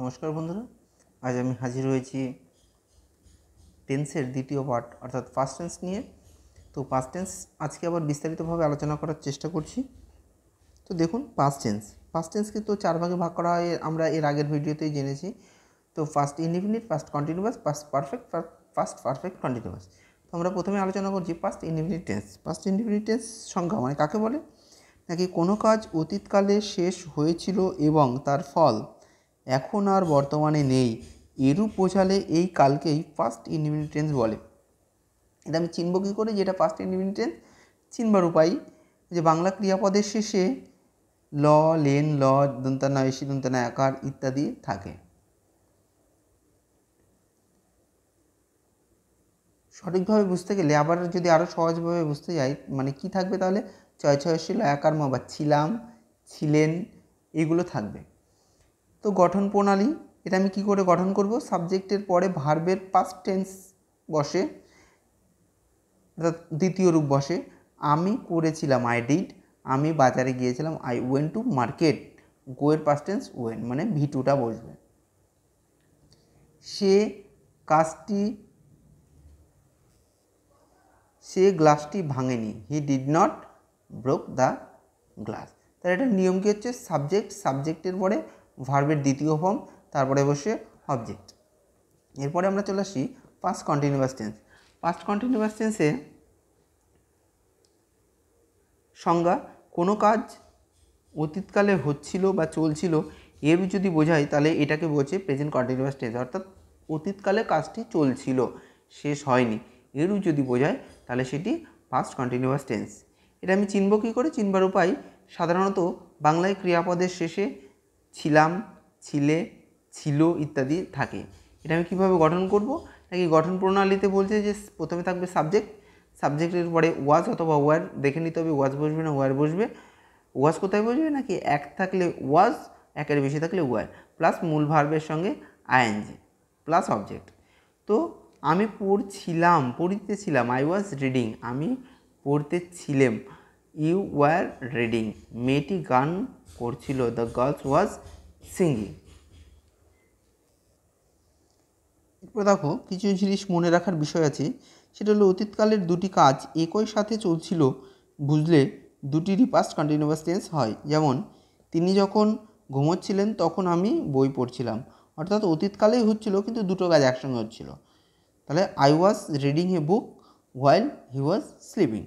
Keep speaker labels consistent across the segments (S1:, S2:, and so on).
S1: নমস্কার বন্ধুরা আজ আমি হাজির হয়েছি টেন্সের দ্বিতীয় পার্ট অর্থাৎ ফার্স্ট টেন্স নিয়ে তো পাস্ট টেন্স আজকে আবার বিস্তারিতভাবে আলোচনা করার চেষ্টা করছি তো দেখুন পাস্ট টেন্স পাস্ট টেন্সকে তো চার ভাগে ভাগ করা হয় আমরা এর আগের ভিডিওতেই জেনেছি তো first indefinite first continuous first perfect first perfect continuous তো আমরা প্রথমে আলোচনা করছি first indefinite tense first indefinite tense সংখ্যা মানে কাকে বলে নাকি কোনো কাজ অতীতকালে শেষ হয়েছিল এবং তার ফল এখন আর বর্তমানে নেই এরূপ বোঝালে এই কালকেই ফার্স্ট ইনভিনিটেন্স বলে এটা আমি চিনব কী করে যেটা ফার্স্ট ইনভিনিটেন্স চিনবার উপায় যে বাংলা ক্রিয়াপদের শেষে ল লেন ল দন্তানা এসি দন্তানা একার ইত্যাদি থাকে সঠিকভাবে বুঝতে গেলে আবার যদি আরও সহজভাবে বুঝতে যাই মানে কি থাকবে তাহলে ছয় ছয় ছিল একার বা ছিলাম ছিলেন এগুলো থাকবে তো গঠন প্রণালী এটা আমি কি করে গঠন করব সাবজেক্টের পরে ভার্বের পাস্ট টেন্স বসে দ্বিতীয় রূপ বসে আমি করেছিলাম আই ডিড আমি বাজারে গিয়েছিলাম আই ওয়েন টু মার্কেট গোয়ের পাস্ট টেন্স ওয়েন মানে ভি টুটা বসবে সে কাজটি সে গ্লাসটি ভাঙেনি he did not broke the glass তাহলে এটা নিয়ম কী হচ্ছে সাবজেক্ট সাবজেক্টের পরে ভার্বের দ্বিতীয় ফর্ম তারপরে বসে অবজেক্ট এরপরে আমরা চলে আসি past continuous tense past continuous টেন্সে সংজ্ঞা কোনো কাজ অতীতকালে হচ্ছিল বা চলছিল এর যদি বোঝায় তাহলে এটাকে বোঝে প্রেজেন্ট কন্টিনিউয়াস টেন্স অর্থাৎ অতীতকালে কাজটি চলছিল শেষ হয়নি এরও যদি বোঝায় তাহলে সেটি পাস্ট কন্টিনিউয়াস টেন্স এটা আমি চিনব কী করে চিনবার উপায় সাধারণত বাংলায় ক্রিয়াপদের শেষে ছিলাম ছিলে ছিল ইত্যাদি থাকে এটা আমি কীভাবে গঠন করব নাকি গঠন প্রণালীতে বলছে যে প্রথমে থাকবে সাবজেক্ট সাবজেক্টের পরে ওয়াজ অথবা ওয়ার দেখে নিতে হবে ওয়াজ বসবে না ওয়ার বসবে ওয়াজ কোথায় বসবে নাকি এক থাকলে ওয়াজ একের বেশি থাকলে ওয়ার প্লাস মূল ভার্বের সঙ্গে আইএনজি প্লাস অবজেক্ট তো আমি পড়ছিলাম পড়িতেছিলাম আই ওয়াজ রিডিং আমি পড়তেছিলাম ইউ ওয়ার রিডিং মেয়েটি গান করছিল দ্য গার্লস ওয়াজ সিঙ্গিং এরপরে দেখো কিছু জিনিস মনে রাখার বিষয় আছে সেটা হলো অতীতকালের দুটি কাজ একই সাথে চলছিল বুঝলে দুটিরই পাস্ট কন্টিনিউয়াস টেন্স হয় যেমন তিনি যখন ঘুমোচ্ছিলেন তখন আমি বই পড়ছিলাম অর্থাৎ অতীতকালেই হচ্ছিল কিন্তু দুটো কাজ একসঙ্গে হচ্ছিল তাহলে I was reading a book while he was sleeping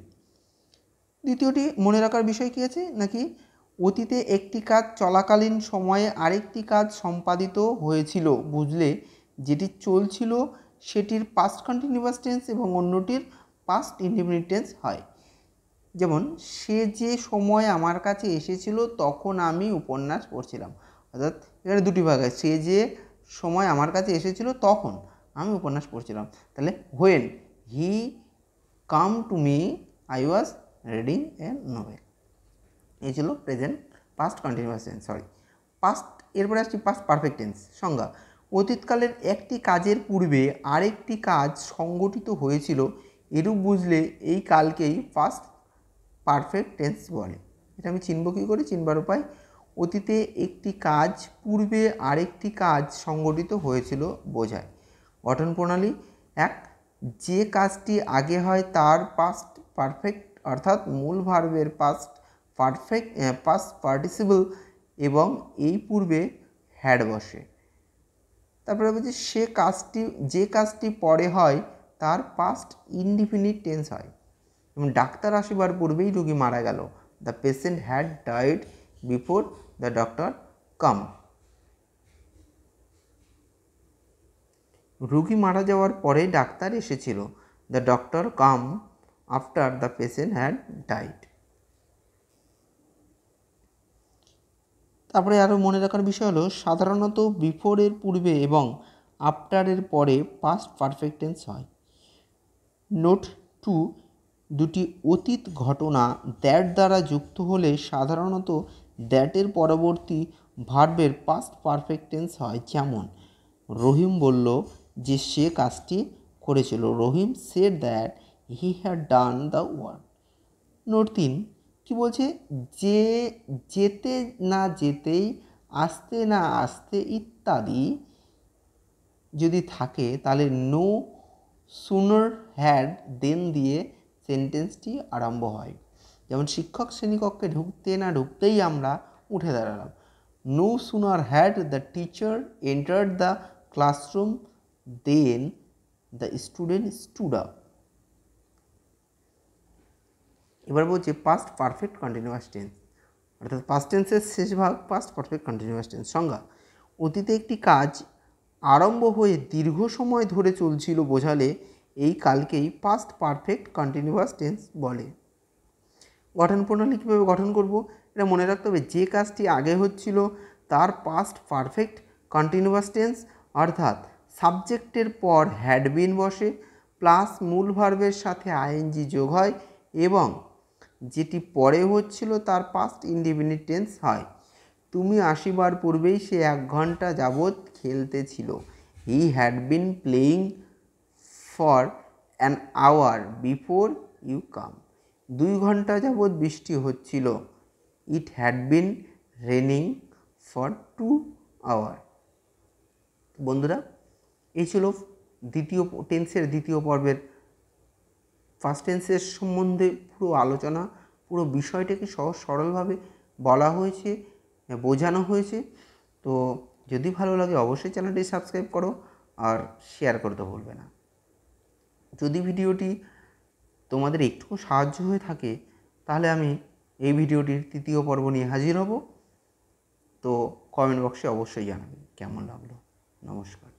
S1: দ্বিতীয়টি মনে রাখার বিষয় কী আছে নাকি অতীতে একটি কাজ চলাকালীন সময়ে আরেকটি কাজ সম্পাদিত হয়েছিল বুঝলে যেটি চলছিল সেটির পাস্ট কন্টিনিউয়াস টেন্স এবং অন্যটির পাস্ট ইন্ডিপেন্ডেন্ট টেন্স হয় যেমন সে যে সময় আমার কাছে এসেছিল তখন আমি উপন্যাস পড়ছিলাম অর্থাৎ এখানে দুটি ভাগ হয় সে যে সময় আমার কাছে এসেছিল তখন আমি উপন্যাস পড়ছিলাম তাহলে when he came to me I was reading a novel এই ছিল present past continuous tense sorry past এরপরে আসছি পাস্ট পারফেক্ট টেন্স সংজ্ঞা অতীতকালের একটি কাজের পূর্বে আরেকটি কাজ সংগঠিত হয়েছিল এরূপ বুঝলে এই কালকেই ফার্স্ট পারফেক্ট টেন্স বলে এটা আমি চিনব কী করে চিনবার উপায় অতীতে একটি কাজ পূর্বে আরেকটি কাজ সংগঠিত হয়েছিল বোঝায় গঠন প্রণালী এক যে কাজটি আগে হয় তার পাস্ট পারফেক্ট অর্থাৎ মূল ভার্বের পাস্ট পারফেক্ট পাস্ট পার্টিসিবল এবং এই পূর্বে হ্যাড বসে তারপরে বলছে সে কাজটি যে কাজটি পরে হয় তার পাস্ট ইনডিফিনিট টেন্স হয় এবং ডাক্তার আসিবার পূর্বেই রোগী মারা গেল the patient had died before the doctor came রুগী মারা যাওয়ার পরে ডাক্তার এসেছিল the doctor came after the patient had died. তারপরে আরও মনে রাখার বিষয় হলো সাধারণত বিফোরের পূর্বে এবং আফটারের পরে পাস্ট পারফেক্ট টেন্স হয় নোট টু দুটি অতীত ঘটনা দ্যাট দ্বারা যুক্ত হলে সাধারণত দ্যাটের পরবর্তী ভার্বের পাস্ট পারফেক্ট টেন্স হয় যেমন রহিম বলল যে সে কাজটি করেছিল রহিম সে that he had done the work note তিন কি বলছে যে যেতে না যেতেই আসতে না আসতে ইত্যাদি যদি থাকে তাহলে নো সুনার হ্যাড দেন দিয়ে সেন্টেন্সটি আরম্ভ হয় যেমন শিক্ষক শ্রেণীকক্ষে ঢুকতে না ঢুকতেই আমরা উঠে দাঁড়ালাম no sooner had the teacher enter the classroom then the student stood up এবার বলছি পাস্ট পারফেক্ট কন্টিনিউয়াস টেন্স অর্থাৎ পাস্ট টেন্সের শেষ ভাগ পাস্ট পারফেক্ট কন্টিনিউয়াস টেন্স সংজ্ঞা অতীতে একটি কাজ আরম্ভ হয়ে দীর্ঘ সময় ধরে চলছিল বোঝালে এই কালকেই পাস্ট পারফেক্ট কন্টিনিউয়াস টেন্স বলে গঠন প্রণালী কীভাবে গঠন করব এটা মনে রাখতে হবে যে কাজটি আগে হচ্ছিল তার পাস্ট পারফেক্ট কন্টিনিউয়াস টেন্স অর্থাৎ সাবজেক্টের পর হ্যাডবিন বসে প্লাস মূল ভার্বের সাথে আইএনজি যোগ হয় এবং যেটি পরে হচ্ছিল তার পাস্ট ইনডিফিনিট টেন্স হয় তুমি আসিবার পূর্বেই সে এক ঘন্টা যাবৎ খেলতেছিল he had been playing for an hour before you came দুই ঘন্টা যাবৎ বৃষ্টি হচ্ছিল it had been raining for two hour বন্ধুরা এই ছিল দ্বিতীয় টেন্সের দ্বিতীয় পর্বের ফার্স্ট টেন্সের সম্বন্ধে পুরো আলোচনা পুরো বিষয়টাকে সহজ সরলভাবে বলা হয়েছে বোঝানো হয়েছে তো যদি ভালো লাগে অবশ্যই চ্যানেলটি সাবস্ক্রাইব করো আর শেয়ার করতে ভুলবে না যদি ভিডিওটি তোমাদের একটু সাহায্য হয়ে থাকে তাহলে আমি এই ভিডিওটির তৃতীয় পর্ব নিয়ে হাজির হব তো কমেন্ট বক্সে অবশ্যই জানাবেন কেমন লাগলো নমস্কার